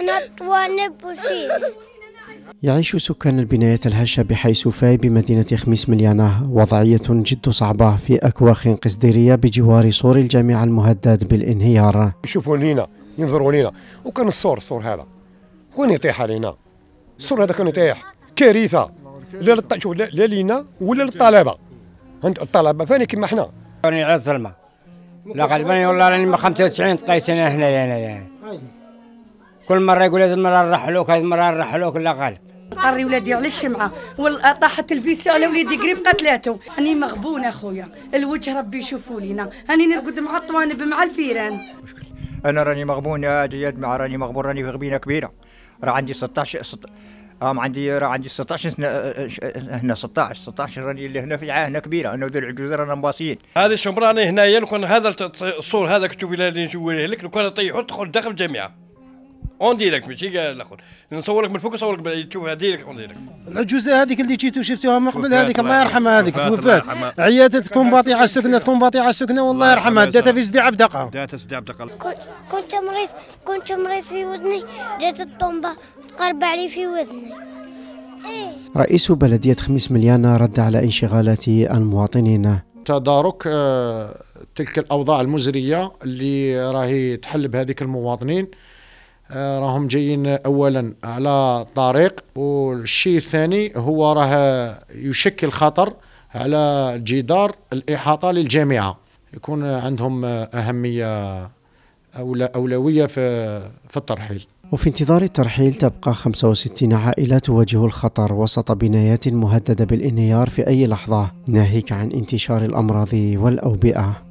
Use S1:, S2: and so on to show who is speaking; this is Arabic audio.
S1: احنا طوانب وسيلة
S2: يعيش سكان البناية الهشة بحي سوفاي بمدينة خميس مليانة وضعية جد صعبة في أكواخ قصديرية بجوار سور الجامعة المهدد بالانهيار
S1: يشوفوا لينا ينظروا لينا وكان السور السور هذا وين يطيح علينا السور هذا كان يطيح كارثة لا للط... شوف لا لينا ولا للطلبة الطلبة فاني كما احنا راني على الظلمة
S2: لا غالبا والله راني
S1: 95 طيت انا هنايا انايا كل
S3: مره يقول هذه المره نرحلوك هذه المره نرحلوك لا غالب
S2: قري ولادي على الشمعه طاحت البيسي على وليدي قريب قتلاته راني مغبون اخويا الوجه ربي يشوفوا لينا راني نرقد مع الطوانب مع الفيران
S3: انا راني مغبون يا جماعه راني مغبون راني في غبينه كبيره راه عندي 16 ست... ام آه، عندي راه عندي 16 سنه هنا 16 آه، 16 راني اللي هنا في عاهنا كبيره انا وذل العجوز رانا مباصيين هذه الشمراني هنايا لو كان هذا الصور هذاك تشوف اللي نجويه لك لو كان طيحوا تدخل داخل الجامعه اون ديريكت ماشي الاخر نصورك من فوق نصورك بعيد تشوفها هذيك اون ديريكت
S2: العجوزه هذيك اللي جيتوا
S1: شفتوها من قبل هذيك الله يرحمها هذيك توفات عياتت تكون باطيعه السكنه تكون باطيعه السكنه والله
S3: يرحمها داتها في
S1: سدي عبد عبدقه
S3: داتها سدي عبد عبدقه
S1: كنت مريض كنت مريض في وذني جات الطومبه تقرب علي في وذني
S2: إيه. رئيس بلدية خميس مليانة رد على انشغالات المواطنين
S1: تدارك آه، تلك الأوضاع المزرية اللي راهي تحل بهذيك المواطنين آه، راهم جايين اولا على طريق والشيء الثاني هو راه يشكل خطر على جدار الاحاطه للجامعه يكون عندهم اهميه أولى اولويه في في الترحيل
S2: وفي انتظار الترحيل تبقى 65 عائلة تواجه الخطر وسط بنايات مهددة بالانهيار في أي لحظة ناهيك عن انتشار الأمراض والأوبئة